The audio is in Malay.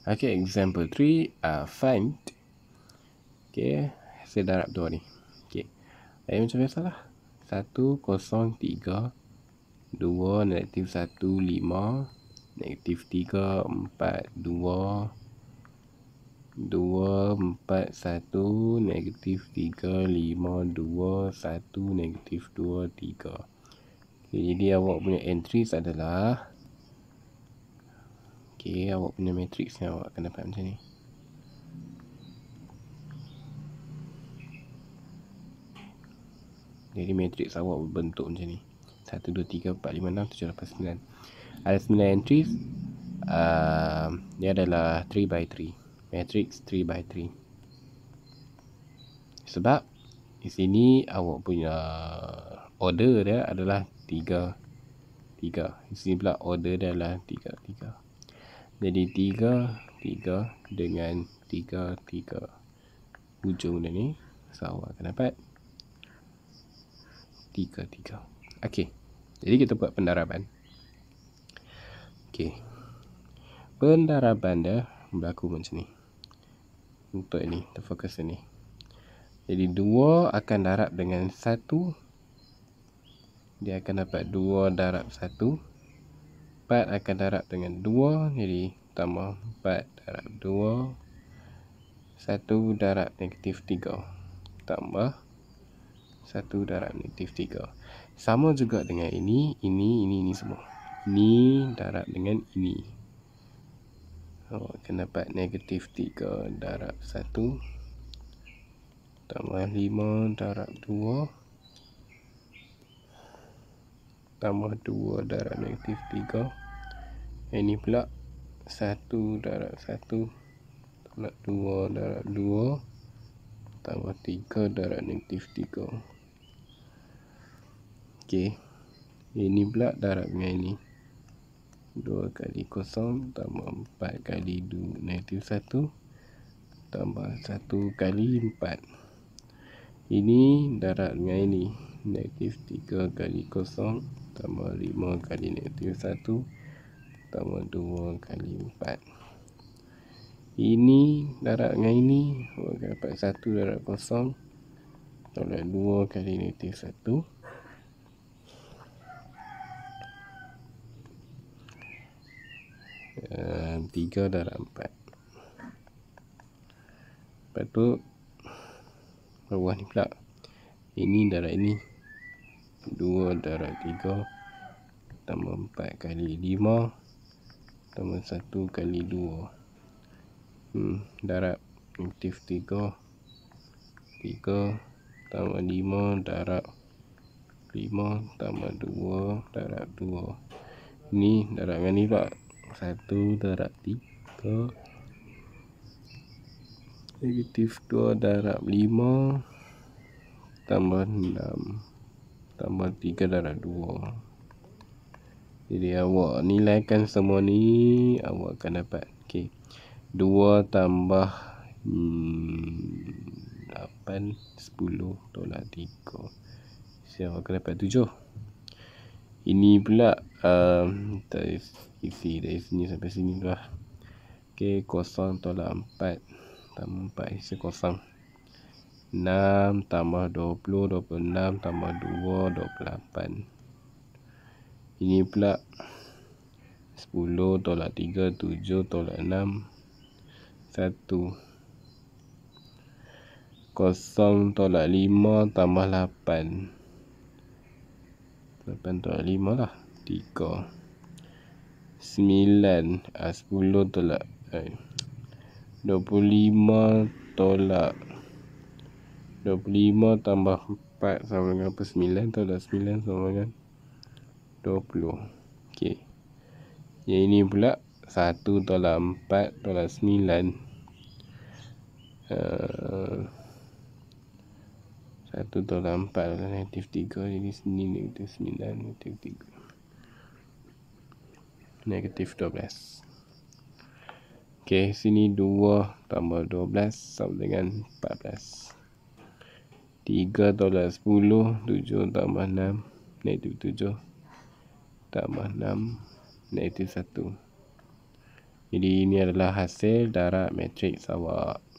Okay, example 3 uh, Find Okay, saya darab dua ni Okay, eh, macam biasa lah 1, 0, 3 2, negatif 1, 5 Negatif 3, 4, 2 2, 4, 1, negatif 3, 5, 2, 1, negatif 2, 3 okay, Jadi awak punya entries adalah Okay, awak punya matrix ni awak akan dapat macam ni Jadi matrix awak berbentuk macam ni 1, 2, 3, 4, 5, 6, 7, 8, 9 Ada 9 entries uh, Dia adalah 3 by 3 Matrix 3 by 3 Sebab Di sini awak punya Order dia adalah 3 3 Di sini pula order dia adalah 3 3 jadi 3 3 dengan 3 3 hujung dia ni so awak akan dapat 3 3 ok jadi kita buat pendaraban ok pendaraban dia berlaku macam ni untuk ini kita fokus ini jadi 2 akan darab dengan 1 dia akan dapat 2 darab 1 4 akan darab dengan 2 jadi tambah 4 darab 2 1 darab negatif 3 tambah 1 darab negatif 3 sama juga dengan ini ini ini ini semua ini darab dengan ini awak akan dapat negatif 3 darab 1 tambah 5 darab 2 tambah 2 darab negatif 3 ini pula 1 darab 1 tolak 2 darab 2 tambah 3 darab negatif 3 ok ini pula darab dengan ini 2 kali kosong tambah 4 kali 2 negatif 1 tambah 1 kali 4 ini darab dengan ini negatif 3 kali kosong tambah 5 kali negatif 1 tambah dua kali empat ini darab dengan ini akan dapat satu darab kosong tambah dua kali negatif satu um, tiga darab empat lepas tu bawah ni pula ini darab ini dua darab tiga tambah empat kali lima sama satu kali dua hmm, darab negatif tiga tiga tambah lima darab lima tambah dua darab dua ni darab yang ni pak satu darab tiga negatif dua darab lima tambah enam tambah tiga darab dua jadi awak nilaikan semua ni Awak akan dapat okay. 2 tambah hmm, sepuluh tolak tiga. Jadi awak akan dapat 7 Ini pula um, Dari isi dari sini sampai sini tu lah okay, Kosong tolak empat Tambah empat isi kosong Enam tambah dua dua puluh puluh enam tambah dua dua puluh 28 ini pula 10 tolak 3 7 tolak 6 1 Kosong tolak lima tambah lapan lapan tolak lima lah tiga sembilan ah, sepuluh tolak eh, dua puluh lima tolak dua puluh lima tambah empat sama dengan apa? 9 tolak sembilan sama dengan 20 ok yang ini pula 1 tolak 4 tolak 9 1 uh, tolak 4 tolak negatif tiga, jadi sini negatif sembilan negatif tiga, negatif dua belas, ok sini dua tambah dua belas sama dengan empat belas, tiga tolak sepuluh tujuh tambah enam negatif tujuh tambah 6 negatif 1 jadi ini adalah hasil darab matriks awak